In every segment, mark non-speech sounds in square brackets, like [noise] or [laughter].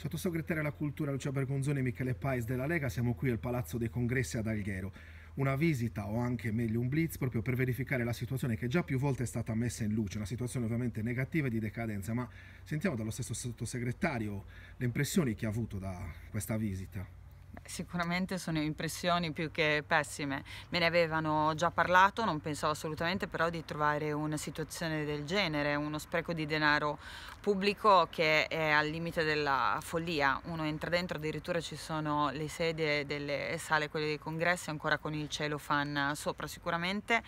Sottosegretaria alla Cultura Lucia Bergonzoni e Michele Pais della Lega, siamo qui al Palazzo dei Congressi ad Alghero. Una visita o anche meglio un blitz proprio per verificare la situazione che già più volte è stata messa in luce, una situazione ovviamente negativa e di decadenza, ma sentiamo dallo stesso sottosegretario le impressioni che ha avuto da questa visita. Sicuramente sono impressioni più che pessime, me ne avevano già parlato, non pensavo assolutamente però di trovare una situazione del genere, uno spreco di denaro pubblico che è al limite della follia, uno entra dentro, addirittura ci sono le sedie delle sale, quelle dei congressi ancora con il celofan sopra, sicuramente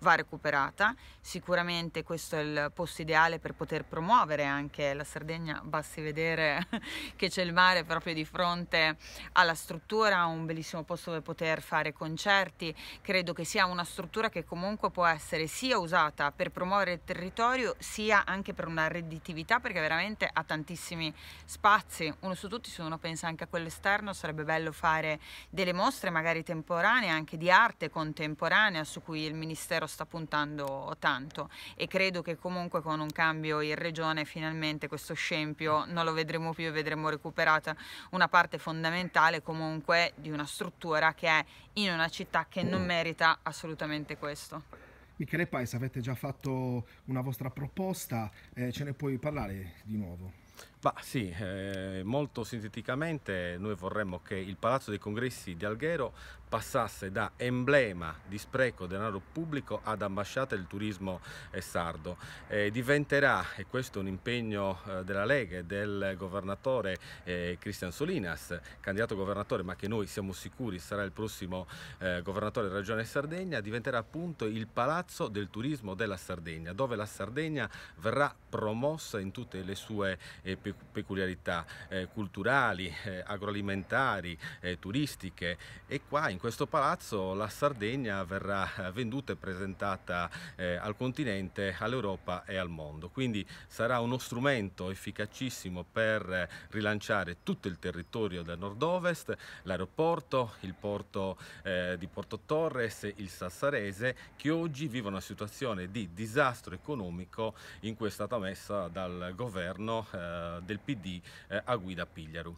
va recuperata. Sicuramente questo è il posto ideale per poter promuovere anche la Sardegna, basti vedere [laughs] che c'è il mare proprio di fronte alla struttura, un bellissimo posto dove poter fare concerti. Credo che sia una struttura che comunque può essere sia usata per promuovere il territorio sia anche per una redditività perché veramente ha tantissimi spazi, uno su tutti se uno pensa anche a quello esterno sarebbe bello fare delle mostre magari temporanee anche di arte contemporanea su cui il Ministero sta puntando tanto e credo che comunque con un cambio in regione finalmente questo scempio non lo vedremo più e vedremo recuperata una parte fondamentale comunque di una struttura che è in una città che non merita assolutamente questo. Michele Pais, avete già fatto una vostra proposta, eh, ce ne puoi parlare di nuovo? Ma sì, eh, molto sinteticamente noi vorremmo che il Palazzo dei Congressi di Alghero passasse da emblema di spreco denaro pubblico ad ambasciata del turismo eh, sardo. Eh, diventerà, e questo è un impegno eh, della Lega e del governatore eh, Cristian Solinas, candidato governatore ma che noi siamo sicuri sarà il prossimo eh, governatore della Regione Sardegna, diventerà appunto il Palazzo del Turismo della Sardegna, dove la Sardegna verrà promossa in tutte le sue eh, peculiarità eh, culturali, eh, agroalimentari, eh, turistiche e qua in questo palazzo la Sardegna verrà venduta e presentata eh, al continente, all'Europa e al mondo. Quindi sarà uno strumento efficacissimo per rilanciare tutto il territorio del nord-ovest, l'aeroporto, il porto eh, di Porto Torres, il Sassarese, che oggi vivono una situazione di disastro economico in cui è stata messa dal governo eh, del PD eh, a guida Pigliaru.